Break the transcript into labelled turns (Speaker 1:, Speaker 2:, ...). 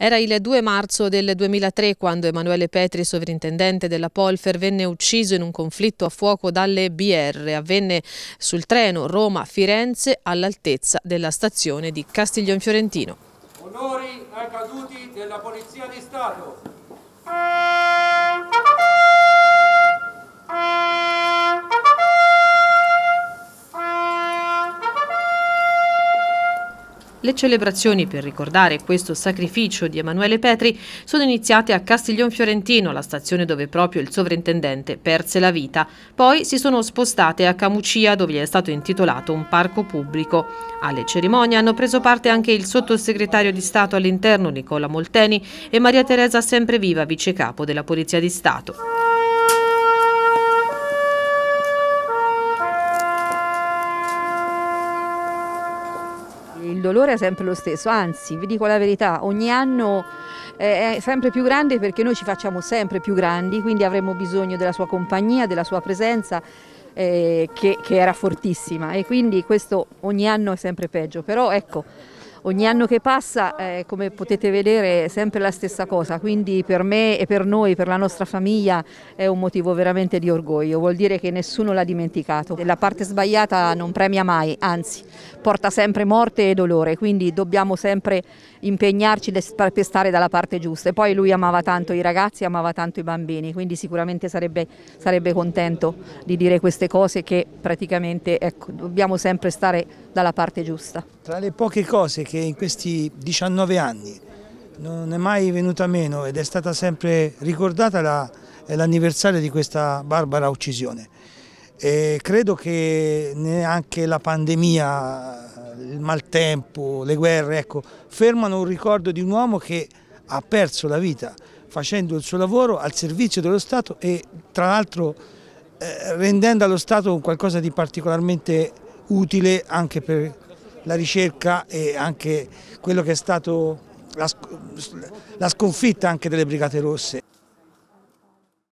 Speaker 1: Era il 2 marzo del 2003 quando Emanuele Petri, sovrintendente della Polfer, venne ucciso in un conflitto a fuoco dalle BR. Avvenne sul treno Roma-Firenze all'altezza della stazione di Castiglion Fiorentino.
Speaker 2: Onori ai caduti della Polizia di Stato.
Speaker 1: Le celebrazioni per ricordare questo sacrificio di Emanuele Petri sono iniziate a Castiglion Fiorentino, la stazione dove proprio il sovrintendente perse la vita. Poi si sono spostate a Camucia, dove gli è stato intitolato un parco pubblico. Alle cerimonie hanno preso parte anche il sottosegretario di Stato all'interno Nicola Molteni e Maria Teresa Sempreviva, vicecapo della Polizia di Stato.
Speaker 3: il dolore è sempre lo stesso, anzi vi dico la verità, ogni anno eh, è sempre più grande perché noi ci facciamo sempre più grandi, quindi avremo bisogno della sua compagnia, della sua presenza eh, che, che era fortissima e quindi questo ogni anno è sempre peggio, però ecco Ogni anno che passa, eh, come potete vedere, è sempre la stessa cosa, quindi per me e per noi, per la nostra famiglia, è un motivo veramente di orgoglio, vuol dire che nessuno l'ha dimenticato. La parte sbagliata non premia mai, anzi porta sempre morte e dolore, quindi dobbiamo sempre impegnarci per stare dalla parte giusta. E poi lui amava tanto i ragazzi, amava tanto i bambini, quindi sicuramente sarebbe, sarebbe contento di dire queste cose che praticamente ecco, dobbiamo sempre stare dalla parte giusta.
Speaker 2: Tra le poche cose che in questi 19 anni non è mai venuta meno ed è stata sempre ricordata l'anniversario la, di questa barbara uccisione. E credo che neanche la pandemia, il maltempo, le guerre, ecco, fermano un ricordo di un uomo che ha perso la vita facendo il suo lavoro al servizio dello Stato e tra l'altro eh, rendendo allo Stato qualcosa di particolarmente utile anche per la ricerca e anche quello che è stato la, sconfitta anche delle Brigate Rosse.